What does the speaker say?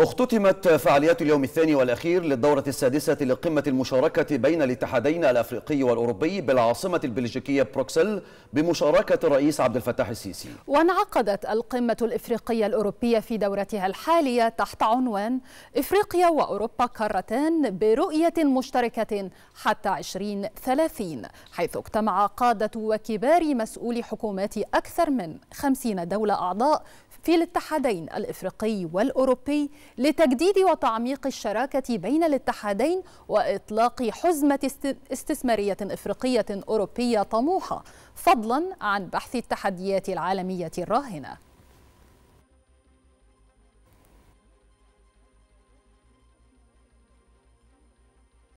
اختتمت فعاليات اليوم الثاني والأخير للدورة السادسة لقمة المشاركة بين الاتحادين الأفريقي والأوروبي بالعاصمة البلجيكية بروكسل بمشاركة الرئيس عبد الفتاح السيسي وانعقدت القمة الإفريقية الأوروبية في دورتها الحالية تحت عنوان إفريقيا وأوروبا كارتان برؤية مشتركة حتى 2030 حيث اجتمع قادة وكبار مسؤولي حكومات أكثر من 50 دولة أعضاء في الاتحادين الإفريقي والأوروبي لتجديد وتعميق الشراكة بين الاتحادين وإطلاق حزمة استثمارية إفريقية أوروبية طموحة فضلا عن بحث التحديات العالمية الراهنة